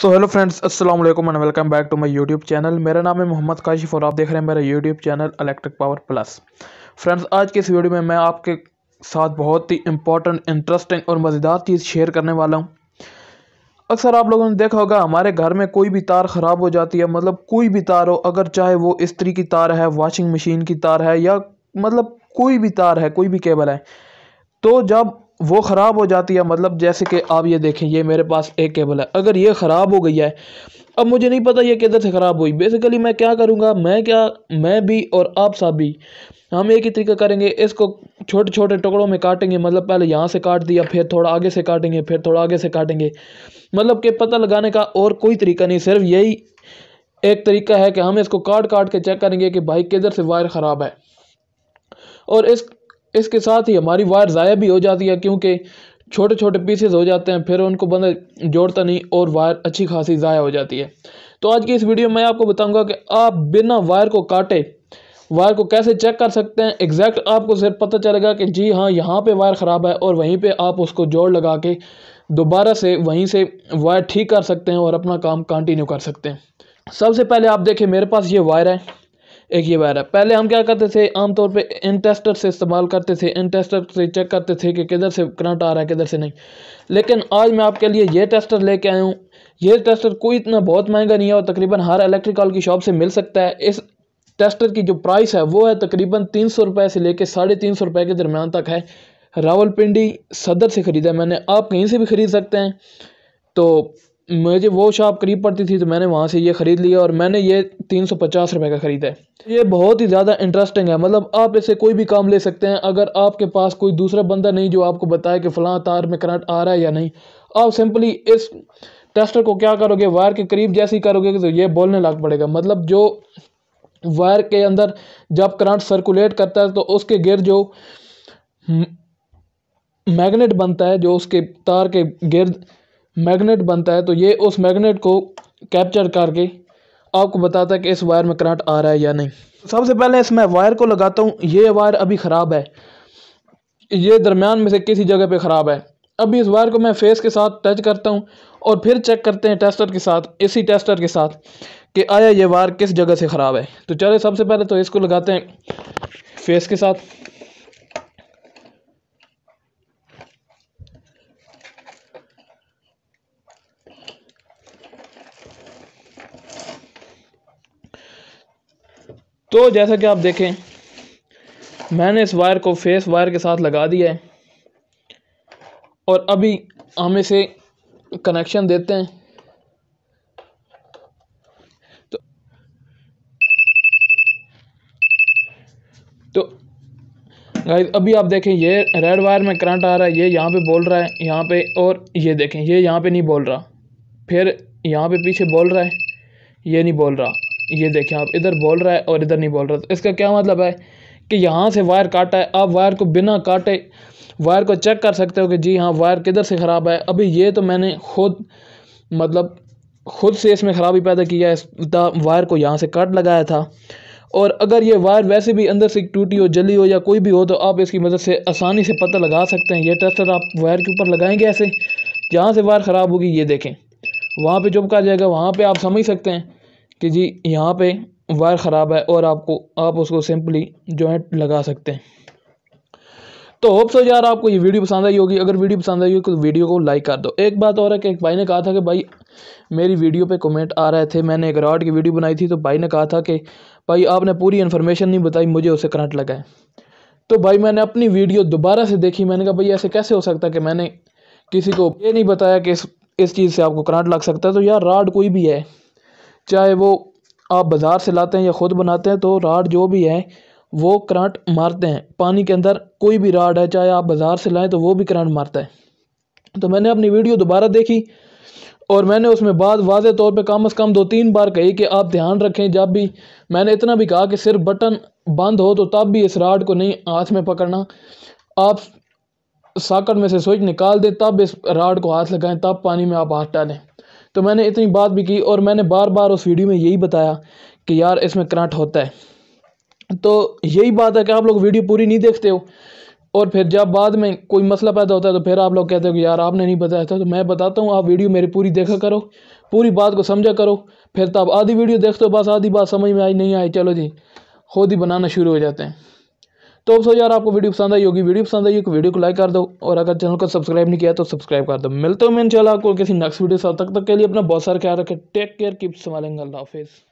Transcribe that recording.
so hello friends अस्सलाम वालेकुम and welcome back to my YouTube channel मेरा नाम है मोहम्मद काशिफ और आप देख रहे हैं मेरा YouTube channel electric power plus friends आज के इस वीडियो में मैं आपके साथ बहुत ही इंपॉर्टेंट इंटरेस्टिंग और मज़ेदार चीज़ शेयर करने वाला हूँ अक्सर आप लोगों ने देखा होगा हमारे घर में कोई भी तार ख़राब हो जाती है मतलब कोई भी तार हो अगर चाहे वो इस्त्री की तार है वॉशिंग मशीन की तार है या मतलब कोई भी तार है कोई भी केबल है तो जब वो ख़राब हो जाती है मतलब जैसे कि आप ये देखें ये मेरे पास एक केबल है अगर ये ख़राब हो गई है अब मुझे नहीं पता ये किधर से ख़राब हुई बेसिकली मैं क्या करूँगा मैं क्या मैं भी और आप सब भी हम एक ही तरीका करेंगे इसको छोटे छोटे टुकड़ों में काटेंगे मतलब पहले यहाँ से काट दिया फिर थोड़ा आगे से काटेंगे फिर थोड़ा आगे से काटेंगे मतलब कि पता लगाने का और कोई तरीका नहीं सिर्फ यही एक तरीका है कि हम इसको काट काट के चेक करेंगे कि भाई किधर से वायर ख़राब है और इस इसके साथ ही हमारी वायर ज़ाया भी हो जाती है क्योंकि छोटे छोटे पीसेज हो जाते हैं फिर उनको बंदा जोड़ता नहीं और वायर अच्छी खासी ज़ाया हो जाती है तो आज की इस वीडियो में आपको बताऊंगा कि आप बिना वायर को काटे वायर को कैसे चेक कर सकते हैं एग्जैक्ट आपको सिर्फ पता चलेगा कि जी हाँ यहाँ पे वायर ख़राब है और वहीं पे आप उसको जोड़ लगा के दोबारा से वहीं से वायर ठीक कर सकते हैं और अपना काम कंटिन्यू कर सकते हैं सबसे पहले आप देखें मेरे पास ये वायर है एक ये वायर है पहले हम क्या करते थे आमतौर पे इंटेस्टर से इस्तेमाल करते थे इंटेस्टर से चेक करते थे कि किधर से करंट आ रहा है किधर से नहीं लेकिन आज मैं आपके लिए ये टेस्टर लेके आया हूँ ये टेस्टर कोई इतना बहुत महंगा नहीं है और तकरीबन हर इलेक्ट्रिकल की शॉप से मिल सकता है इस टेस्टर की जो प्राइस है वो है तकरीबन तीन सौ रुपए से लेकर साढ़े तीन सौ रुपए के दरमियान तक है रावलपिंडी सदर से ख़रीदा मैंने आप कहीं से भी ख़रीद सकते हैं तो मुझे वो शॉप करीब पड़ती थी तो मैंने वहाँ से ये ख़रीद लिया और मैंने ये तीन सौ पचास रुपये का ख़रीदा है ये बहुत ही ज़्यादा इंटरेस्टिंग है मतलब आप इसे कोई भी काम ले सकते हैं अगर आपके पास कोई दूसरा बंदा नहीं जो आपको बताए कि फ़लाँ तार में करंट आ रहा है या नहीं आप सिंपली इस टेस्टर को क्या करोगे वायर के करीब जैसे ही करोगे तो ये बोलने लग पड़ेगा मतलब जो वायर के अंदर जब करंट सर्कुलेट करता है तो उसके गिर जो मैग्नेट बनता है जो उसके तार के गिर्द मैग्नेट बनता है तो ये उस मैग्नेट को कैप्चर करके आपको बताता है कि इस वायर में करंट आ रहा है या नहीं सबसे पहले इसमें वायर को लगाता हूँ ये वायर अभी ख़राब है ये दरमियान में से किसी जगह पे ख़राब है अभी इस वायर को मैं फेस के साथ टच करता हूँ और फिर चेक करते हैं टेस्टर के साथ इसी टेस्टर के साथ कि आया ये वायर किस जगह से ख़राब है तो चलो सबसे पहले तो इसको लगाते हैं फेस के साथ तो जैसा कि आप देखें मैंने इस वायर को फेस वायर के साथ लगा दिया है और अभी हम इसे कनेक्शन देते हैं तो तो गाइस अभी आप देखें ये रेड वायर में करंट आ रहा है ये यहाँ पे बोल रहा है यहाँ पे और ये देखें ये यहाँ पे नहीं बोल रहा फिर यहाँ पे पीछे बोल रहा है ये नहीं बोल रहा ये देखें आप इधर बोल रहा है और इधर नहीं बोल रहा तो इसका क्या मतलब है कि यहाँ से वायर काटा है आप वायर को बिना काटे वायर को चेक कर सकते हो कि जी हाँ वायर किधर से ख़राब है अभी ये तो मैंने खुद मतलब खुद से इसमें ख़राबी पैदा किया है वायर को यहाँ से काट लगाया था और अगर ये वायर वैसे भी अंदर से टूटी हो जली हो या कोई भी हो तो आप इसकी मदद से आसानी से पता लगा सकते हैं ये टेस्टर आप वायर के ऊपर लगाएंगे ऐसे जहाँ से वायर ख़राब होगी ये देखें वहाँ पे चुपका जाएगा वहाँ पे आप समझ सकते हैं कि जी यहाँ पे वायर ख़राब है और आपको आप उसको सिंपली जॉइंट लगा सकते हैं तो होप सो यार आपको ये वीडियो पसंद आई होगी अगर वीडियो पसंद आई होगी तो वीडियो को लाइक कर दो एक बात और है कि एक भाई ने कहा था कि भाई मेरी वीडियो पे कमेंट आ रहे थे मैंने एक रॉड की वीडियो बनाई थी तो भाई ने कहा था कि भाई आपने पूरी इन्फॉर्मेशन नहीं बताई मुझे उसे करंट लगाए तो भाई मैंने अपनी वीडियो दोबारा से देखी मैंने कहा भाई ऐसे कैसे हो सकता है कि मैंने किसी को ये नहीं बताया कि इस इस चीज़ से आपको करंट लग सकता है तो यार रॉड कोई भी है चाहे वो आप बाज़ार से लाते हैं या ख़ुद बनाते हैं तो राड जो भी है वो करंट मारते हैं पानी के अंदर कोई भी राड है चाहे आप बाज़ार से लाएं तो वो भी करंट मारता है तो मैंने अपनी वीडियो दोबारा देखी और मैंने उसमें बाद वाज तौर पे कम अज़ कम दो तीन बार कही कि आप ध्यान रखें जब भी मैंने इतना भी कहा कि सिर्फ बटन बंद हो तो तब भी इस राड को नहीं हाथ में पकड़ना आप साकट में से स्विच निकाल दें तब इस राड को हाथ लगाएं तब पानी में आप हाथ डालें तो मैंने इतनी बात भी की और मैंने बार बार उस वीडियो में यही बताया कि यार इसमें करंट होता है तो यही बात है कि आप लोग वीडियो पूरी नहीं देखते हो और फिर जब बाद में कोई मसला पैदा होता है तो फिर आप लोग कहते हो कि यार आपने नहीं बताया था तो मैं बताता हूँ आप वीडियो मेरी पूरी देखा करो पूरी बात को समझा करो फिर तो आप आधी वीडियो देखते हो बस आधी बात समझ में आई नहीं आई चलो जी खुद ही बनाना शुरू हो जाते हैं तो अब सो यार आपको वीडियो पसंद आई होगी वीडियो पसंद आई होगी तो वीडियो को लाइक कर दो और अगर चैनल को सब्सक्राइब नहीं किया तो सब्सक्राइब कर दो मिलते हो मैं इन आपको किसी नेक्स्ट वीडियो से तक तक के लिए अपना बहुत सारा ख्याल रखें टेक केयर कीप संभालेंगे अल्लाह हाफिज़